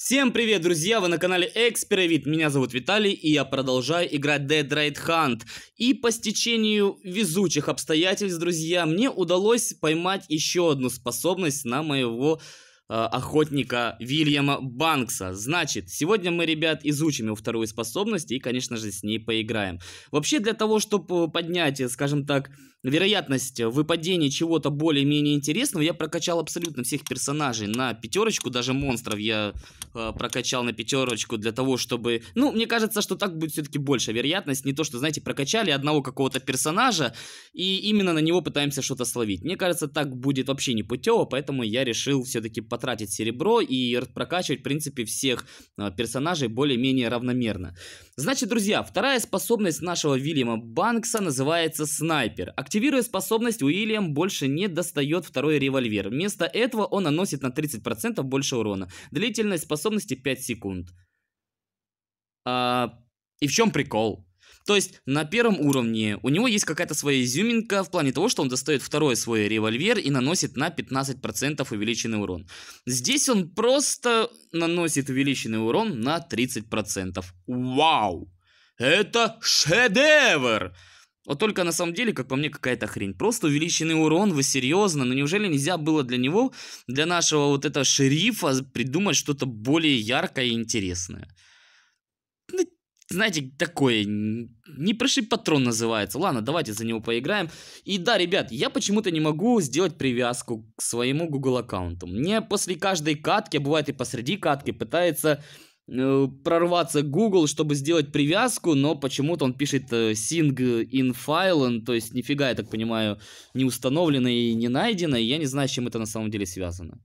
Всем привет, друзья! Вы на канале Экспировид. Меня зовут Виталий, и я продолжаю играть Dead Right Hunt. И по стечению везучих обстоятельств, друзья, мне удалось поймать еще одну способность на моего э, охотника Вильяма Банкса. Значит, сегодня мы, ребят, изучим его вторую способность и, конечно же, с ней поиграем. Вообще, для того, чтобы поднять, э, скажем так, вероятность выпадения чего-то более-менее интересного. Я прокачал абсолютно всех персонажей на пятерочку, даже монстров я э, прокачал на пятерочку для того, чтобы... Ну, мне кажется, что так будет все-таки больше вероятность. Не то, что, знаете, прокачали одного какого-то персонажа, и именно на него пытаемся что-то словить. Мне кажется, так будет вообще не путево, поэтому я решил все-таки потратить серебро и прокачивать, в принципе, всех э, персонажей более-менее равномерно. Значит, друзья, вторая способность нашего Вильяма Банкса называется «Снайпер». А Активируя способность, Уильям больше не достает второй револьвер. Вместо этого он наносит на 30% больше урона. Длительность способности 5 секунд. А, и в чем прикол? То есть на первом уровне у него есть какая-то своя изюминка в плане того, что он достает второй свой револьвер и наносит на 15% увеличенный урон. Здесь он просто наносит увеличенный урон на 30%. Вау! Это шедевр! Вот только на самом деле, как по мне, какая-то хрень. Просто увеличенный урон, вы серьезно? Ну неужели нельзя было для него, для нашего вот этого шерифа придумать что-то более яркое и интересное? Ну, знаете, такое, не прошли патрон называется. Ладно, давайте за него поиграем. И да, ребят, я почему-то не могу сделать привязку к своему Google аккаунту. Мне после каждой катки, а бывает и посреди катки, пытается Э, прорваться Google, чтобы сделать привязку, но почему-то он пишет sing in file, то есть нифига, я так понимаю, не установлено и не найдено, и я не знаю, с чем это на самом деле связано.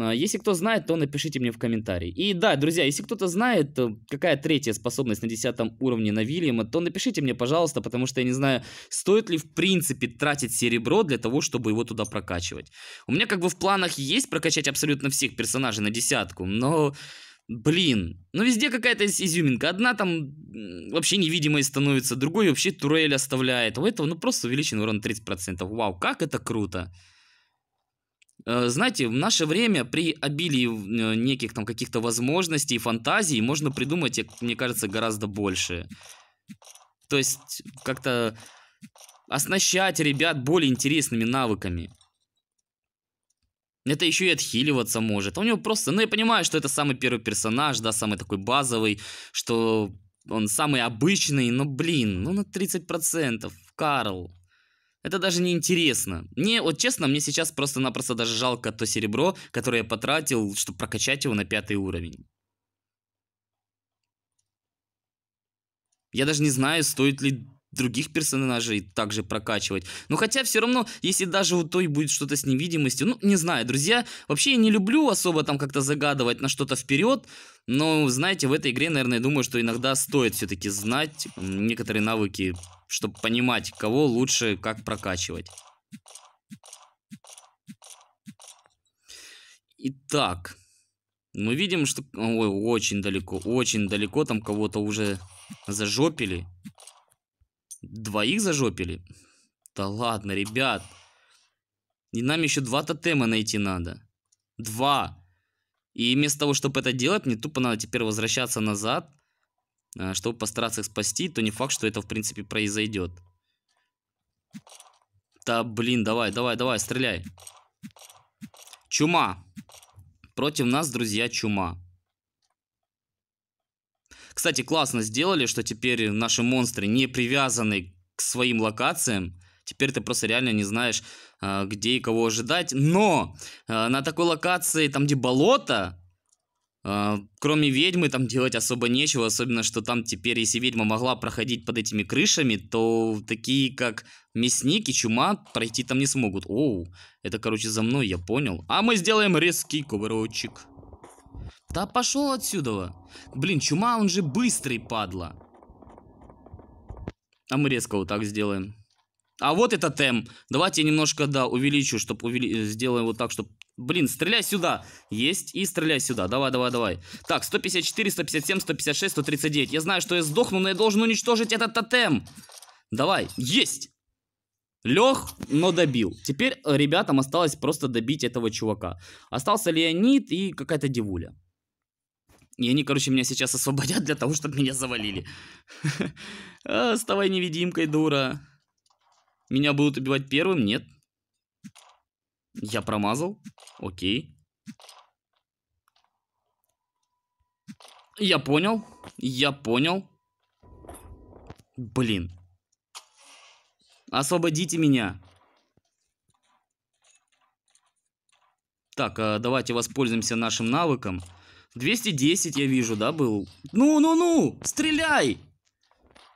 Э, если кто знает, то напишите мне в комментарии. И да, друзья, если кто-то знает, какая третья способность на 10 уровне на Вильяма, то напишите мне, пожалуйста, потому что я не знаю, стоит ли в принципе тратить серебро для того, чтобы его туда прокачивать. У меня как бы в планах есть прокачать абсолютно всех персонажей на десятку, но Блин, ну везде какая-то изюминка. Одна там вообще невидимая становится, другой вообще турель оставляет. У этого ну просто увеличен урон 30%. Вау, как это круто. Э, знаете, в наше время при обилии э, неких там каких-то возможностей и фантазий можно придумать, мне кажется, гораздо больше. То есть как-то оснащать ребят более интересными навыками. Это еще и отхиливаться может. А у него просто... Ну, я понимаю, что это самый первый персонаж, да, самый такой базовый, что он самый обычный, но, блин, ну на 30%. Карл, это даже не интересно. Мне, вот честно, мне сейчас просто-напросто даже жалко то серебро, которое я потратил, чтобы прокачать его на пятый уровень. Я даже не знаю, стоит ли других персонажей также прокачивать. Но ну, хотя все равно, если даже у той будет что-то с невидимостью, ну, не знаю, друзья, вообще я не люблю особо там как-то загадывать на что-то вперед, но, знаете, в этой игре, наверное, думаю, что иногда стоит все-таки знать некоторые навыки, чтобы понимать, кого лучше как прокачивать. Итак, мы видим, что... Ой, очень далеко, очень далеко там кого-то уже зажопили. Двоих зажопили? Да ладно, ребят. И нам еще два тотема найти надо. Два. И вместо того, чтобы это делать, мне тупо надо теперь возвращаться назад, а, чтобы постараться их спасти, то не факт, что это в принципе произойдет. Да блин, давай, давай, давай, стреляй. Чума. Против нас, друзья, чума. Кстати, классно сделали, что теперь наши монстры не привязаны к своим локациям. Теперь ты просто реально не знаешь, а, где и кого ожидать. Но а, на такой локации, там где болото, а, кроме ведьмы там делать особо нечего, особенно что там теперь, если ведьма могла проходить под этими крышами, то такие как мясник и чумак пройти там не смогут. Оу, это короче за мной, я понял. А мы сделаем резкий кувырочек. Да пошел отсюда. Блин, чума, он же быстрый, падла. А мы резко вот так сделаем. А вот это тем. Давайте я немножко, да, увеличу, чтобы увели... Э, сделаем вот так, чтобы... Блин, стреляй сюда. Есть. И стреляй сюда. Давай, давай, давай. Так, 154, 157, 156, 139. Я знаю, что я сдохну, но я должен уничтожить этот тотем. Давай. Есть. Лег, но добил. Теперь э, ребятам осталось просто добить этого чувака. Остался Леонид и какая-то девуля. И они, короче, меня сейчас освободят для того, чтобы меня завалили. А, оставай невидимкой, дура. Меня будут убивать первым? Нет. Я промазал? Окей. Я понял. Я понял. Блин. Освободите меня. Так, а, давайте воспользуемся нашим навыком. 210 я вижу, да, был? Ну-ну-ну, стреляй!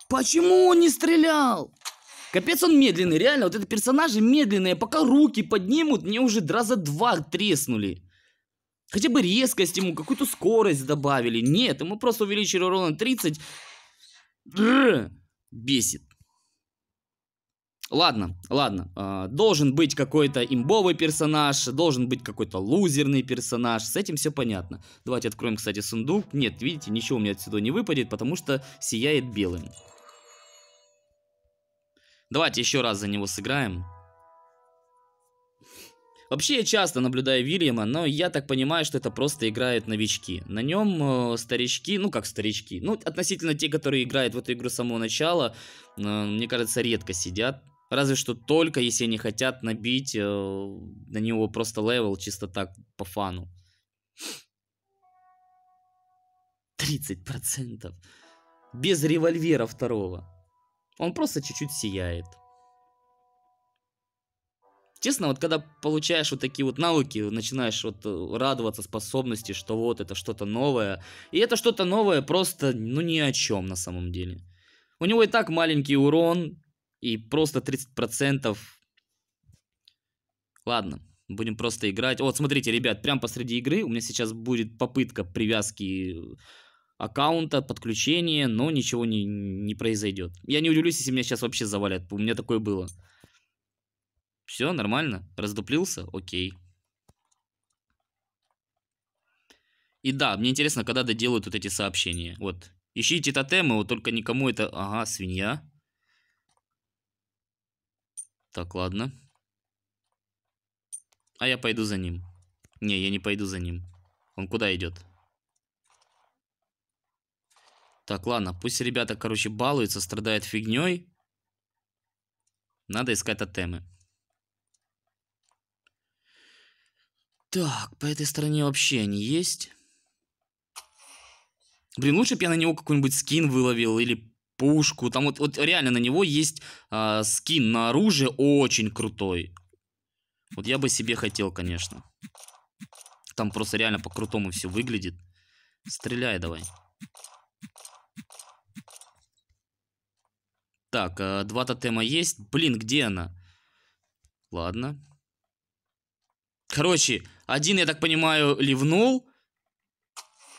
Почему он не стрелял? Капец он медленный, реально, вот эти персонажи медленные, пока руки поднимут, мне уже раза два треснули. Хотя бы резкость ему, какую-то скорость добавили. Нет, ему просто увеличили урон на 30. бесит. Ладно, ладно. А, должен быть какой-то имбовый персонаж, должен быть какой-то лузерный персонаж. С этим все понятно. Давайте откроем, кстати, сундук. Нет, видите, ничего у меня отсюда не выпадет, потому что сияет белым. Давайте еще раз за него сыграем. Вообще я часто наблюдаю Вильяма, но я так понимаю, что это просто играют новички. На нем э, старички, ну как старички, ну относительно те, которые играют в эту игру с самого начала, э, мне кажется, редко сидят. Разве что только, если они хотят набить э, на него просто левел чисто так, по фану. 30%. Без револьвера второго. Он просто чуть-чуть сияет. Честно, вот когда получаешь вот такие вот навыки, начинаешь вот э, радоваться способности, что вот это что-то новое. И это что-то новое просто, ну, ни о чем на самом деле. У него и так маленький урон, и просто 30%... Ладно, будем просто играть. Вот, смотрите, ребят, прямо посреди игры у меня сейчас будет попытка привязки аккаунта, подключения, но ничего не, не произойдет. Я не удивлюсь, если меня сейчас вообще завалят. У меня такое было. Все, нормально. Раздуплился? Окей. И да, мне интересно, когда доделают вот эти сообщения. Вот. Ищите тотемы, вот только никому это... Ага, свинья. Так, ладно. А я пойду за ним. Не, я не пойду за ним. Он куда идет? Так, ладно, пусть ребята, короче, балуются, страдают фигней. Надо искать тотемы. Так, по этой стороне вообще они есть. Блин, лучше бы я на него какой-нибудь скин выловил или пушку. Там вот, вот реально на него есть э, скин на оружие очень крутой. Вот я бы себе хотел, конечно. Там просто реально по-крутому все выглядит. Стреляй давай. Так, э, два тотема есть. Блин, где она? Ладно. Короче, один, я так понимаю, ливнул.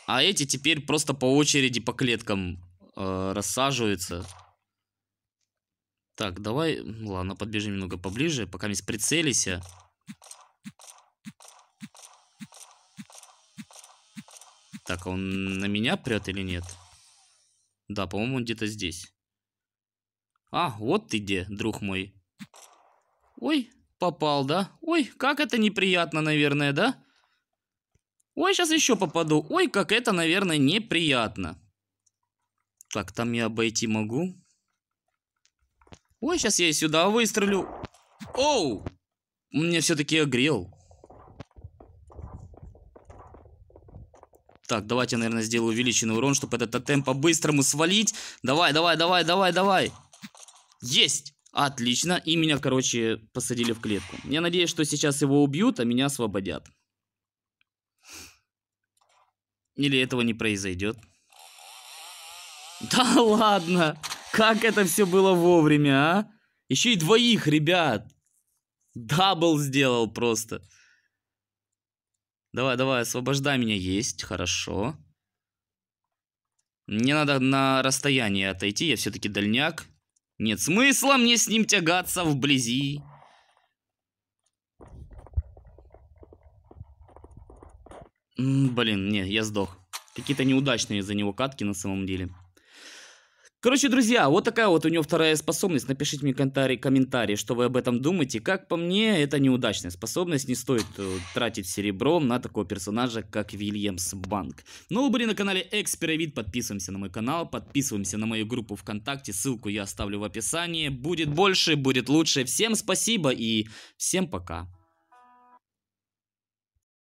А эти теперь просто по очереди по клеткам Э, рассаживается. Так, давай, ладно, подбежим немного поближе, пока не прицелися. Так, а он на меня прет или нет? Да, по-моему, он где-то здесь. А, вот ты где, друг мой. Ой, попал, да? Ой, как это неприятно, наверное, да? Ой, сейчас еще попаду. Ой, как это, наверное, неприятно. Так, там я обойти могу. Ой, сейчас я сюда выстрелю. Оу! Мне все-таки огрел. Так, давайте, наверное, сделаю увеличенный урон, чтобы этот тотем по-быстрому свалить. Давай, давай, давай, давай, давай. Есть! Отлично. И меня, короче, посадили в клетку. Я надеюсь, что сейчас его убьют, а меня освободят. Или этого не произойдет. Да ладно! Как это все было вовремя, а? Еще и двоих, ребят! Дабл сделал просто. Давай, давай, освобождай меня. Есть, хорошо. Мне надо на расстояние отойти, я все-таки дальняк. Нет смысла мне с ним тягаться вблизи. М -м, блин, нет, я сдох. Какие-то неудачные за него катки на самом деле. Короче, друзья, вот такая вот у него вторая способность. Напишите мне комментарий, комментарий, что вы об этом думаете. Как по мне, это неудачная способность. Не стоит э, тратить серебро на такого персонажа, как Вильямс Банк. Ну, вы были на канале Эксперовид, Подписываемся на мой канал, подписываемся на мою группу ВКонтакте. Ссылку я оставлю в описании. Будет больше, будет лучше. Всем спасибо и всем пока.